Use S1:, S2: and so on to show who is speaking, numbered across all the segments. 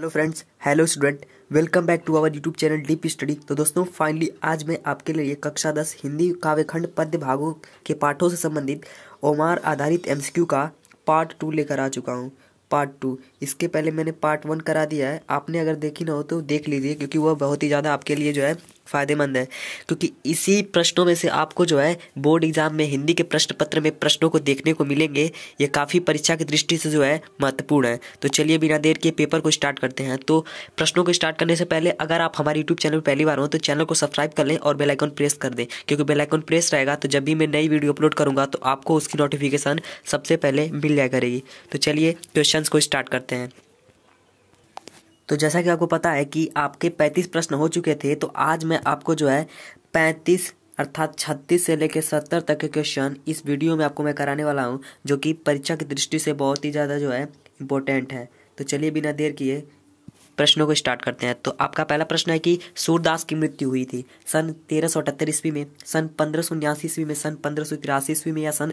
S1: hello friends hello student welcome back to our YouTube channel deep study तो दोस्तों finally आज मैं आपके लिए कक्षा दस हिंदी काव्यखंड पद्य भागों के पाठों से संबंधित ओमार आधारित एमसीक्यू का पार्ट टू लेकर आ चुका हूँ पार्ट टू इसके पहले मैंने पार्ट वन करा दिया है आपने अगर देखी ना हो तो देख लीजिए क्योंकि वह बहुत ही ज़्यादा आपके लिए जो है फ़ायदेमंद है क्योंकि इसी प्रश्नों में से आपको जो है बोर्ड एग्ज़ाम में हिंदी के प्रश्न पत्र में प्रश्नों को देखने को मिलेंगे ये काफ़ी परीक्षा की दृष्टि से जो है महत्वपूर्ण है तो चलिए बिना देर के पेपर को स्टार्ट करते हैं तो प्रश्नों को स्टार्ट करने से पहले अगर आप हमारे यूट्यूब चैनल पर पहली बार हो तो चैनल को सब्सक्राइब कर लें और बेलाइकॉन प्रेस कर दें क्योंकि बेलाइकॉन प्रेस रहेगा तो जब भी मैं नई वीडियो अपलोड करूँगा तो आपको उसकी नोटिफिकेशन सबसे पहले मिल जाएगा करेगी तो चलिए क्वेश्चन को स्टार्ट करते हैं तो जैसा कि आपको पता है कि आपके पैंतीस प्रश्न हो चुके थे तो आज मैं आपको जो है पैंतीस अर्थात छत्तीस से लेकर सत्तर तक के क्वेश्चन इस वीडियो में आपको मैं कराने वाला हूँ जो कि परीक्षा की दृष्टि से बहुत ही ज़्यादा जो है इम्पोर्टेंट है तो चलिए बिना देर किए प्रश्नों को स्टार्ट करते हैं तो आपका पहला प्रश्न है कि सूरदास की मृत्यु हुई थी सन तेरह सौ अठहत्तर ईस्वी में सन पंद्रह सौ उन्यासी ईस्वी में सन पंद्रह सौ तिरासी ईस्वी में या सन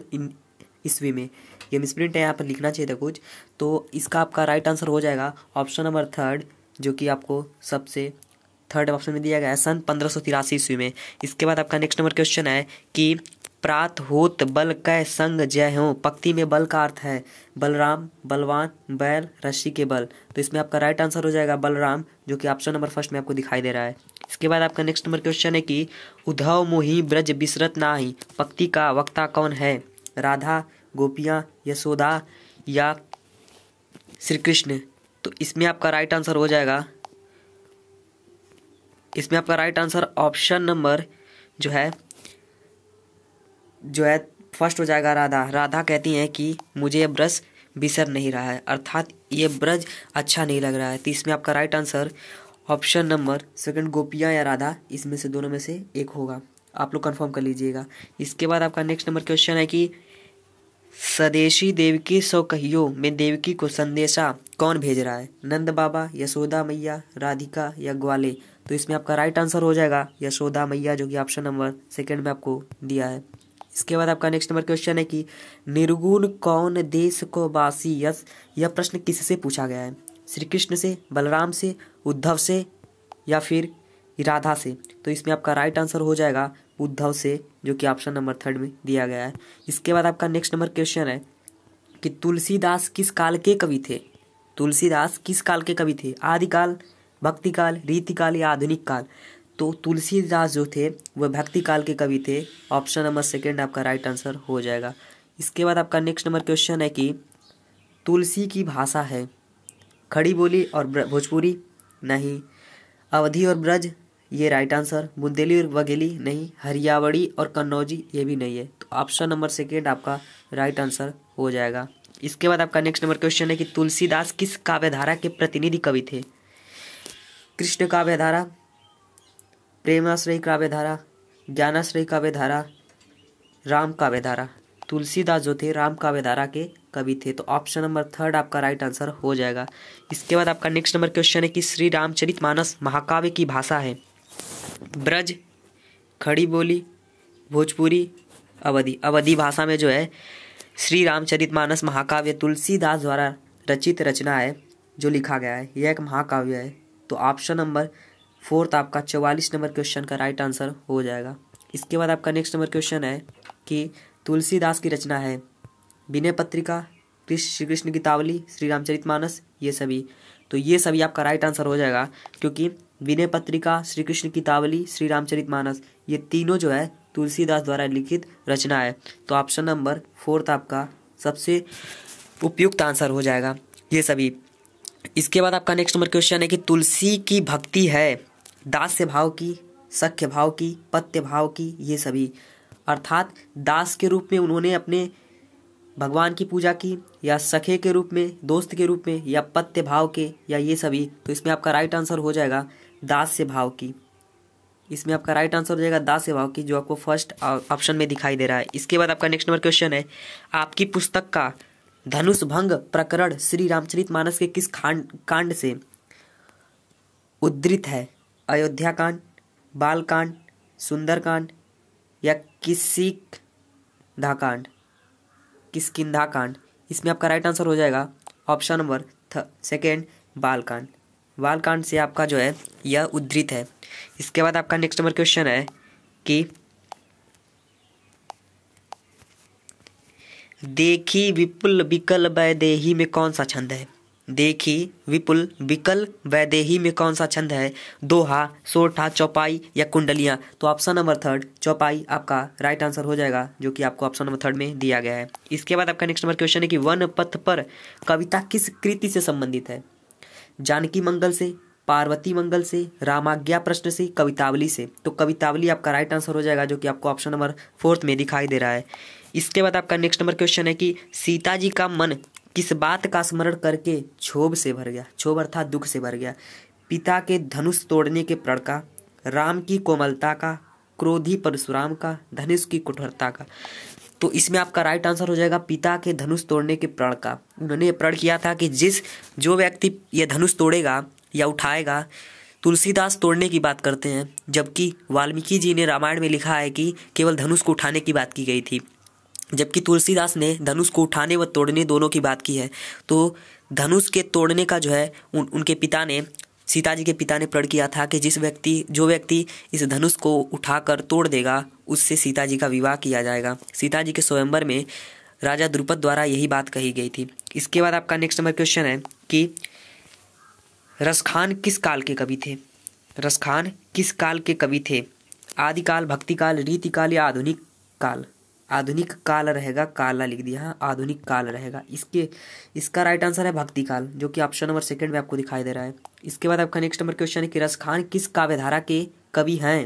S1: ईस्वी में ये मिसप्रिंट है यहाँ पर लिखना चाहिए था कुछ तो इसका आपका राइट आंसर हो जाएगा ऑप्शन नंबर थर्ड जो कि आपको सबसे थर्ड ऑप्शन में दिया गया है सन पंद्रह सौ तिरासी ईस्वी में इसके बाद आपका नेक्स्ट नंबर क्वेश्चन है कि प्रात होत बल कै संग जय हो पक्ति में बल का अर्थ है बलराम बलवान बैल रशि के बल तो इसमें आपका राइट आंसर हो जाएगा बलराम जो कि ऑप्शन नंबर फर्स्ट में आपको दिखाई दे रहा है इसके बाद आपका नेक्स्ट नंबर क्वेश्चन है कि उद्धव मोहि ब्रज बिसरत नाही पक्ति का वक्ता कौन है राधा गोपियाँ यशोदा या श्री कृष्ण तो इसमें आपका राइट आंसर हो जाएगा इसमें आपका राइट आंसर ऑप्शन नंबर जो है जो है फर्स्ट हो जाएगा राधा राधा कहती हैं कि मुझे ये ब्रश बिसर नहीं रहा है अर्थात ये ब्रज अच्छा नहीं लग रहा है तो इसमें आपका right answer option number second गोपिया या राधा इसमें से दोनों में से एक होगा आप लोग कंफर्म कर लीजिएगा इसके बाद आपका नेक्स्ट नंबर क्वेश्चन है कि स्वदेशी देवकी सौ कहियो में देवकी को संदेशा कौन भेज रहा है नंद बाबा यशोदा मैया राधिका या ग्वाले तो इसमें आपका राइट आंसर हो जाएगा यशोदा मैया जो कि ऑप्शन नंबर सेकंड में आपको दिया है इसके बाद आपका नेक्स्ट नंबर क्वेश्चन है कि निर्गुण कौन देश को बासी यस यह प्रश्न किससे पूछा गया है श्री कृष्ण से बलराम से उद्धव से या फिर राधा से तो इसमें आपका राइट आंसर हो जाएगा उद्धव से जो कि ऑप्शन नंबर थर्ड में दिया गया है इसके बाद आपका नेक्स्ट नंबर क्वेश्चन है कि तुलसीदास किस काल के कवि थे तुलसीदास किस काल के कवि थे आदिकाल भक्तिकाल रीतिकाल या आधुनिक काल तो तुलसीदास जो थे वह भक्ति काल के कवि थे ऑप्शन नंबर सेकेंड आपका राइट आंसर हो जाएगा इसके बाद आपका नेक्स्ट नंबर क्वेश्चन है कि तुलसी की भाषा है खड़ी बोली और भोजपुरी नहीं अवधि और ब्रज ये राइट आंसर बुंदेली और बघेली नहीं हरियावड़ी और कन्नौजी ये भी नहीं है तो ऑप्शन नंबर सेकेंड आपका राइट आंसर हो जाएगा इसके बाद आपका नेक्स्ट नंबर क्वेश्चन है कि तुलसीदास किस काव्यधारा के प्रतिनिधि कवि थे कृष्ण काव्यधारा प्रेमाश्रय काव्यधारा ज्ञानाश्रय काव्यधारा राम काव्यधारा तुलसीदास जो थे राम काव्यधारा के कवि थे तो ऑप्शन नंबर थर्ड आपका राइट आंसर हो जाएगा इसके बाद आपका नेक्स्ट नंबर क्वेश्चन है कि श्री रामचरित मानस महाकाव्य की भाषा है ब्रज खड़ी बोली भोजपुरी अवधि अवधि भाषा में जो है श्री रामचरितमानस महाकाव्य तुलसीदास द्वारा रचित रचना है जो लिखा गया है यह एक महाकाव्य है तो ऑप्शन तो नंबर फोर्थ आपका चौवालीस नंबर क्वेश्चन का राइट आंसर हो जाएगा इसके बाद आपका नेक्स्ट नंबर क्वेश्चन है कि तुलसीदास की रचना है विनय पत्रिका कृष्ण श्री कृष्ण गीतावली श्री मानस ये सभी तो ये सभी आपका राइट आंसर हो जाएगा क्योंकि विनय पत्रिका श्री कृष्ण कितावली श्री रामचरित मानस ये तीनों जो है तुलसीदास द्वारा लिखित रचना है तो ऑप्शन नंबर फोर्थ आपका सबसे उपयुक्त आंसर हो जाएगा ये सभी इसके बाद आपका नेक्स्ट नंबर क्वेश्चन है कि तुलसी की भक्ति है दास्य भाव की सख्य भाव की पत्य भाव की ये सभी अर्थात दास के रूप में उन्होंने अपने भगवान की पूजा की या सखे के रूप में दोस्त के रूप में या पत्य भाव के या ये सभी तो इसमें आपका राइट आंसर हो जाएगा दास्य भाव की इसमें आपका राइट आंसर हो जाएगा दास्य भाव की जो आपको फर्स्ट ऑप्शन में दिखाई दे रहा है इसके बाद आपका नेक्स्ट नंबर क्वेश्चन है आपकी पुस्तक का धनुष भंग प्रकरण श्री रामचरित मानस के किस खांड कांड से उद्धृत है अयोध्या कांड बाल कांड सुंदर कांड या किसिकधा कांड किसकिधा कांड इसमें आपका राइट आंसर हो जाएगा ऑप्शन नंबर सेकेंड बाल कांड वाल कांड से आपका जो है यह उद्धृत है इसके बाद आपका नेक्स्ट नंबर क्वेश्चन है कि देखी विपुल विकल वैदेही में कौन सा छंद है देखी विपुल विकल वैदेही में कौन सा छंद है दोहा सोठा चौपाई या कुंडलियां तो ऑप्शन नंबर थर्ड चौपाई आपका राइट आंसर हो जाएगा जो कि आपको ऑप्शन नंबर थर्ड में दिया गया है इसके बाद आपका नेक्स्ट नंबर क्वेश्चन है कि वन पथ पर कविता किस कृति से संबंधित है जानकी मंगल से पार्वती मंगल से रामाज्ञा प्रश्न से कवितावली से तो कवितावली आपका राइट आंसर हो जाएगा जो कि आपको ऑप्शन नंबर फोर्थ में दिखाई दे रहा है इसके बाद आपका नेक्स्ट नंबर क्वेश्चन है कि सीता जी का मन किस बात का स्मरण करके क्षोभ से भर गया क्षोभ अर्थात दुख से भर गया पिता के धनुष तोड़ने के प्रण का राम की कोमलता का क्रोधी परशुराम का धनुष की कठोरता का तो इसमें आपका राइट आंसर हो जाएगा पिता के धनुष तोड़ने के प्रण का उन्होंने प्रण किया था कि जिस जो व्यक्ति यह धनुष तोड़ेगा या उठाएगा तुलसीदास तोड़ने की बात करते हैं जबकि वाल्मीकि जी ने रामायण में लिखा है कि केवल धनुष को उठाने की बात की गई थी जबकि तुलसीदास ने धनुष को उठाने व तोड़ने दोनों की बात की है तो धनुष के तोड़ने का जो है उन उनके पिता ने सीता जी के पिता ने प्रण किया था कि जिस व्यक्ति जो व्यक्ति इस धनुष को उठाकर तोड़ देगा उससे सीता जी का विवाह किया जाएगा सीता जी के स्वयंवर में राजा द्रुपद द्वारा यही बात कही गई थी इसके बाद आपका नेक्स्ट नंबर क्वेश्चन है कि रसखान किस काल के कवि थे रसखान किस काल के कवि थे आदिकाल भक्तिकाल रीतिकाल या आधुनिक काल आधुनिक काल रहेगा काला लिख दिया आधुनिक काल रहेगा इसके इसका राइट आंसर है भक्ति काल जो कि ऑप्शन नंबर सेकंड में आपको दिखाई दे रहा है इसके बाद आपका नेक्स्ट नंबर क्वेश्चन है कि रस खान किस काव्यधारा के कवि हैं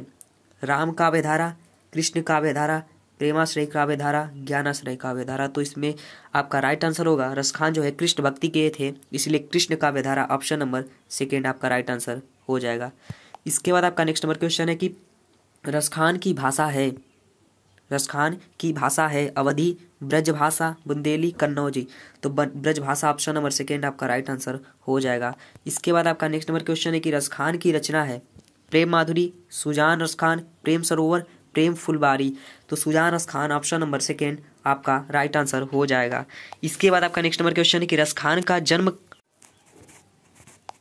S1: राम काव्यधारा कृष्ण काव्यधारा प्रेमाश्रय काव्यधारा ज्ञानाश्रय काव्यधारा तो इसमें आपका राइट आंसर होगा रसखान जो है कृष्ण भक्ति के थे इसलिए कृष्ण काव्यधारा ऑप्शन नंबर सेकेंड आपका राइट आंसर हो जाएगा इसके बाद आपका नेक्स्ट नंबर क्वेश्चन है कि रसखान की भाषा है रसखान की भाषा है अवधि ब्रजभाषा बुंदेली कन्नौजी तो ब्रजभाषा ऑप्शन नंबर सेकेंड आपका राइट आंसर हो जाएगा इसके बाद आपका नेक्स्ट नंबर क्वेश्चन है कि रसखान की रचना है प्रेम माधुरी सुजान रसखान प्रेम सरोवर प्रेम फुलबारी तो Sujan Raskhan option number second आपका राइट आंसर हो जाएगा इसके बाद आपका नेक्स्ट नंबर क्वेश्चन है कि रसखान का जन्म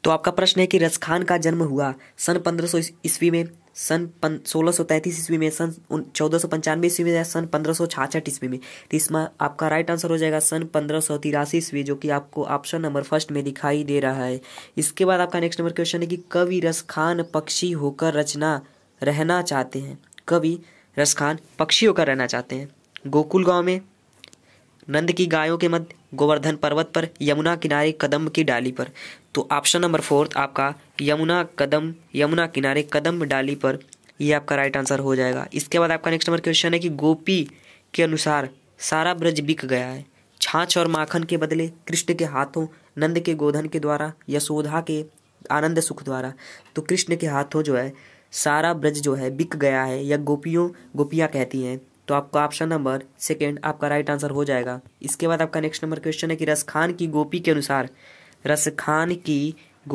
S1: तो आपका प्रश्न है कि रसखान का जन्म हुआ सन पंद्रह ईस्वी में सन सोलह सौ तैंतीस ईस्वी में सन चौदह सौ पंचानवे ईस्वी में या सन पंद्रह सौ छाछठ ईस्वी में तो इसमें आपका राइट आंसर हो जाएगा सन पंद्रह सौ तिरासी ईस्वी जो कि आपको ऑप्शन नंबर फर्स्ट में दिखाई दे रहा है इसके बाद आपका नेक्स्ट नंबर क्वेश्चन है कि कवि रसखान पक्षी होकर रचना रहना चाहते हैं कवि रसखान पक्षी होकर रहना चाहते हैं गोकुल गाँव में नंद की गायों के मध्य गोवर्धन पर्वत पर यमुना किनारे कदम की डाली पर तो ऑप्शन नंबर फोर्थ आपका यमुना कदम यमुना किनारे कदम डाली पर यह आपका राइट आंसर हो जाएगा इसके बाद आपका नेक्स्ट नंबर क्वेश्चन है कि गोपी के अनुसार सारा ब्रज बिक गया है छाछ और माखन के बदले कृष्ण के हाथों नंद के गोधन के द्वारा यशोधा के आनंद सुख द्वारा तो कृष्ण के हाथों जो है सारा ब्रज जो है बिक गया है या गोपियों गोपियाँ कहती हैं तो आपका ऑप्शन नंबर सेकेंड आपका राइट आंसर हो जाएगा इसके बाद आपका नेक्स्ट नंबर क्वेश्चन है कि रस खान की गोपी के अनुसार रस खान की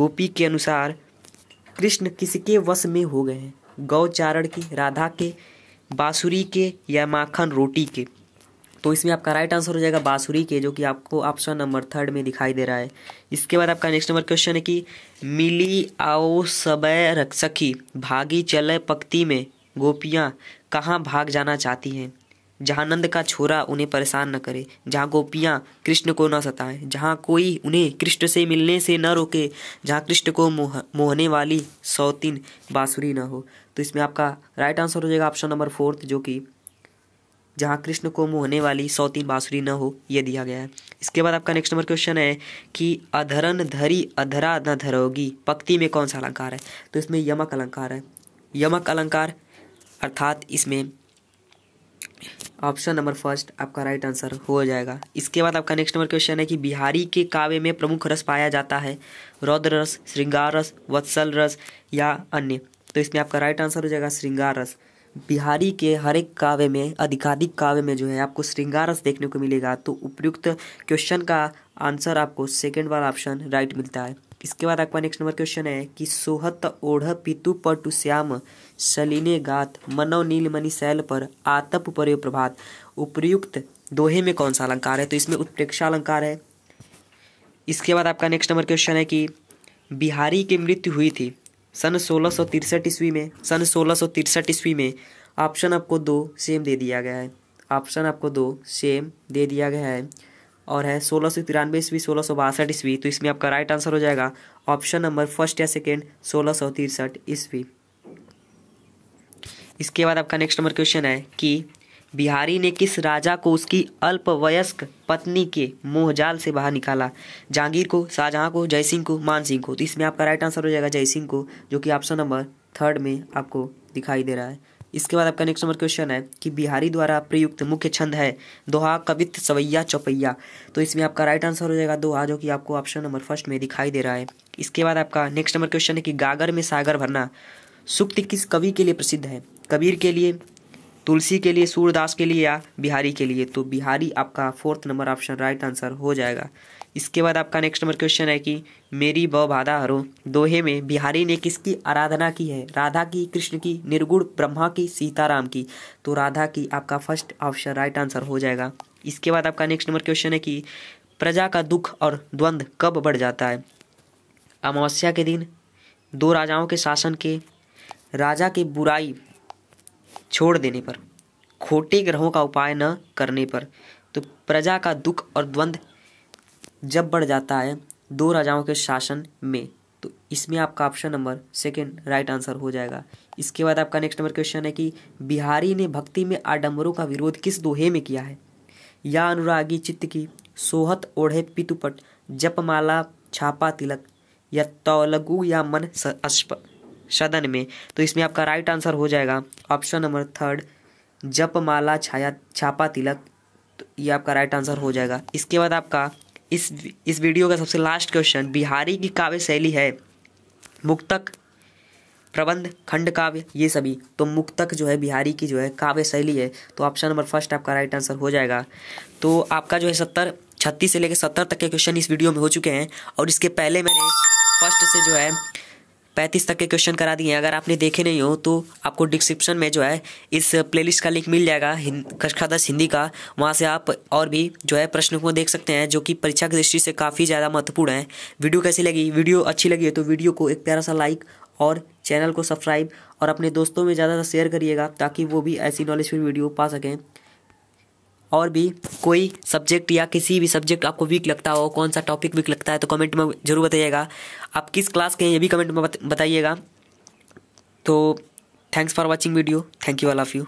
S1: गोपी के अनुसार कृष्ण किसके वश में हो गए हैं गौचारण की राधा के बाँसुरी के या माखन रोटी के तो इसमें आपका राइट आंसर हो जाएगा बाँसुरी के जो कि आपको ऑप्शन नंबर थर्ड में दिखाई दे रहा है इसके बाद आपका नेक्स्ट नंबर क्वेश्चन है कि मिली आओ सबय रक्षकी भागी चले पक्ति में गोपियाँ कहाँ भाग जाना चाहती हैं जहाँ नंद का छोरा उन्हें परेशान न करे जहाँ गोपियाँ कृष्ण को न सताएं जहाँ कोई उन्हें कृष्ण से मिलने से न रोके जहाँ कृष्ण को मोह मोहने वाली सौतीन बाँसुरी न हो तो इसमें आपका राइट आंसर हो जाएगा ऑप्शन नंबर फोर्थ जो कि जहाँ कृष्ण को मोहने वाली सौतीन बाँसुरी न हो यह दिया गया है इसके बाद आपका नेक्स्ट नंबर क्वेश्चन है कि अधरन धरी अधरा न धरोगी पक्ति में कौन सा अलंकार है तो इसमें यमक अलंकार है यमक अलंकार अर्थात इसमें ऑप्शन नंबर फर्स्ट आपका राइट आंसर हो जाएगा इसके बाद आपका नेक्स्ट नंबर क्वेश्चन है कि बिहारी के काव्य में प्रमुख रस पाया जाता है रौद्र रस श्रृंगार रस वत्सल रस या अन्य तो इसमें आपका राइट आंसर हो जाएगा श्रृंगार रस बिहारी के हर एक काव्य में अधिकाधिक काव्य में जो है आपको श्रृंगार रस देखने को मिलेगा तो उपयुक्त क्वेश्चन का आंसर आपको सेकेंड वाला ऑप्शन राइट मिलता है इसके बाद आपका नेक्स्ट नंबर क्वेश्चन है कि सोहत ओढ़ पितु पटु श्याम सलीने गात मनव नीलमणि शैल पर आतप पर प्रभात उपयुक्त दोहे में कौन सा अलंकार है तो इसमें उत्प्रेक्षा अलंकार है इसके बाद आपका नेक्स्ट नंबर क्वेश्चन है कि बिहारी की मृत्यु हुई थी सन सोलह सौ तिरसठ ईस्वी में सन सोलह सौ तिरसठ ईस्वी में ऑप्शन आपको दो सेम दे दिया गया है ऑप्शन आपको दो सेम दे दिया गया है और है सोलह सौ तिरानवे ईस्वी सोलह सौ बासठ ईस्वी तो इसमें आपका राइट आंसर हो जाएगा ऑप्शन नंबर फर्स्ट या सेकेंड सोलह सौ तिरसठ ईस्वी इसके बाद आपका नेक्स्ट नंबर क्वेश्चन है कि बिहारी ने किस राजा को उसकी अल्पवयस्क पत्नी के मोहजाल से बाहर निकाला जहांगीर को शाहजहां को जयसिंह को मान सिंह को तो इसमें आपका राइट आंसर हो जाएगा जयसिंह को जो कि ऑप्शन नंबर थर्ड में आपको दिखाई दे रहा है इसके बाद आपका नेक्स्ट नंबर क्वेश्चन है कि बिहारी द्वारा प्रयुक्त मुख्य छंद है दोहा कवित सवैया चौपैया तो इसमें आपका राइट आंसर हो जाएगा दोहा जो कि आपको ऑप्शन नंबर फर्स्ट में दिखाई दे रहा है इसके बाद आपका नेक्स्ट नंबर क्वेश्चन है कि गागर में सागर भरना सुक्त किस कवि के लिए प्रसिद्ध है कबीर के लिए तुलसी के लिए सूरदास के लिए या बिहारी के लिए तो बिहारी आपका fourth number option right answer हो जाएगा इसके बाद आपका नेक्स्ट नंबर क्वेश्चन है कि मेरी ब बाधा हरो दोहे में बिहारी ने किसकी आराधना की है राधा की कृष्ण की निर्गुण ब्रह्मा की सीताराम की तो राधा की आपका फर्स्ट ऑप्शन राइट आंसर हो जाएगा इसके बाद आपका नेक्स्ट नंबर क्वेश्चन है कि प्रजा का दुख और द्वंद्व कब बढ़ जाता है अमावस्या के दिन दो राजाओं के शासन के राजा की बुराई छोड़ देने पर खोटे ग्रहों का उपाय न करने पर तो प्रजा का दुख और द्वंद्व जब बढ़ जाता है दो राजाओं के शासन में तो इसमें आपका option number second right answer हो जाएगा इसके बाद आपका नेक्स्ट नंबर क्वेश्चन है कि बिहारी ने भक्ति में आडम्बरों का विरोध किस दोहे में किया है या अनुरागी चित्त की सोहत ओढ़े पितुपट जपमाला छापा तिलक या तौलगु या मन सदन में तो इसमें आपका राइट आंसर हो जाएगा ऑप्शन नंबर थर्ड जपमाला छाया छापा तिलक तो ये आपका राइट आंसर हो जाएगा इसके बाद आपका इस इस वीडियो का सबसे लास्ट क्वेश्चन बिहारी की काव्य शैली है मुक्तक प्रबंध खंड काव्य ये सभी तो मुक्तक जो है बिहारी की जो है काव्य शैली है तो ऑप्शन नंबर फर्स्ट आपका राइट आंसर हो जाएगा तो आपका जो है सत्तर छत्तीस से लेकर सत्तर तक के क्वेश्चन इस वीडियो में हो चुके हैं और इसके पहले मैंने फर्स्ट से जो है पैंतीस तक के क्वेश्चन करा दिए हैं अगर आपने देखे नहीं हो तो आपको डिस्क्रिप्शन में जो है इस प्लेलिस्ट का लिंक मिल जाएगा कक्षा हिंदी का वहाँ से आप और भी जो है प्रश्न को देख सकते हैं जो कि परीक्षा की दृष्टि से काफ़ी ज़्यादा महत्वपूर्ण है वीडियो कैसी लगी वीडियो अच्छी लगी है तो वीडियो को एक प्यारा सा लाइक और चैनल को सब्सक्राइब और अपने दोस्तों में ज़्यादा शेयर करिएगा ताकि वो भी ऐसी नॉलेजफुल वीडियो पा सकें और भी कोई सब्जेक्ट या किसी भी सब्जेक्ट आपको वीक लगता हो कौन सा टॉपिक वीक लगता है तो कमेंट में ज़रूर बताइएगा आप किस क्लास के हैं ये भी कमेंट में बताइएगा तो thanks for watching video thank you all of you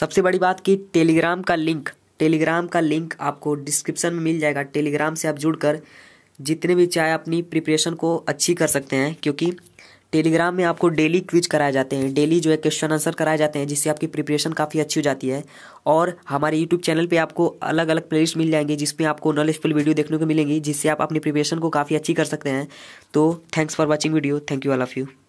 S1: सबसे बड़ी बात कि टेलीग्राम का लिंक टेलीग्राम का लिंक आपको डिस्क्रिप्शन में मिल जाएगा टेलीग्राम से आप जुड़कर जितने भी चाहे अपनी प्रिपरेशन को अच्छी कर सकते हैं क्योंकि टेलीग्राम में आपको डेली क्विज कराए जाते हैं डेली जो है क्वेश्चन आंसर कराए जाते हैं जिससे आपकी प्रिपरेशन काफ़ी अच्छी हो जाती है और हमारे यूट्यूब चैनल पे आपको अलग अलग प्लेलिस्ट मिल जाएंगे जिसमें आपको नॉलेजफुल वीडियो देखने को मिलेंगी जिससे आप अपनी प्रिपरेशन को काफ़ी अच्छी कर सकते हैं तो thanks for watching video thank you all of you